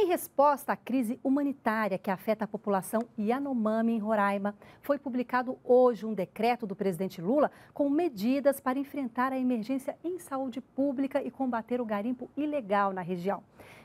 Em resposta à crise humanitária que afeta a população Yanomami em Roraima, foi publicado hoje um decreto do presidente Lula com medidas para enfrentar a emergência em saúde pública e combater o garimpo ilegal na região.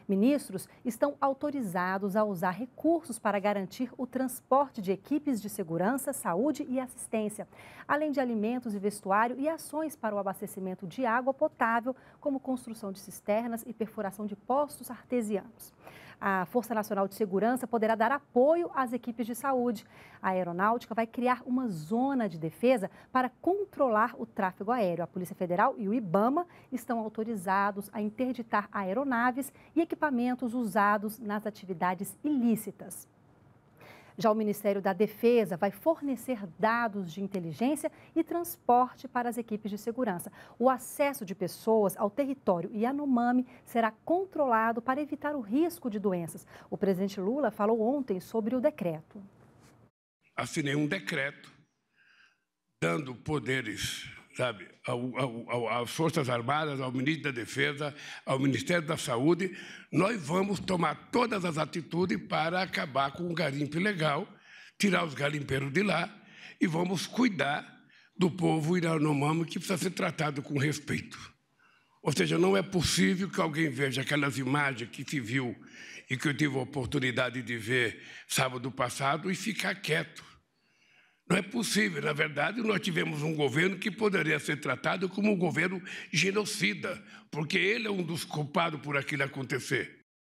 Ministros estão autorizados a usar recursos para garantir o transporte de equipes de segurança, saúde e assistência, além de alimentos e vestuário e ações para o abastecimento de água potável, como construção de cisternas e perfuração de postos artesianos a Força Nacional de Segurança poderá dar apoio às equipes de saúde. A aeronáutica vai criar uma zona de defesa para controlar o tráfego aéreo. A Polícia Federal e o IBAMA estão autorizados a interditar aeronaves e equipamentos usados nas atividades ilícitas. Já o Ministério da Defesa vai fornecer dados de inteligência e transporte para as equipes de segurança. O acesso de pessoas ao território Yanomami será controlado para evitar o risco de doenças. O presidente Lula falou ontem sobre o decreto. Assinei um decreto dando poderes sabe, ao, ao, às Forças Armadas, ao Ministro da Defesa, ao Ministério da Saúde, nós vamos tomar todas as atitudes para acabar com o garimpo ilegal, tirar os garimpeiros de lá e vamos cuidar do povo iranomamo que precisa ser tratado com respeito. Ou seja, não é possível que alguém veja aquelas imagens que se viu e que eu tive a oportunidade de ver sábado passado e ficar quieto. Não é possível. Na verdade, nós tivemos um governo que poderia ser tratado como um governo genocida, porque ele é um dos culpados por aquilo acontecer.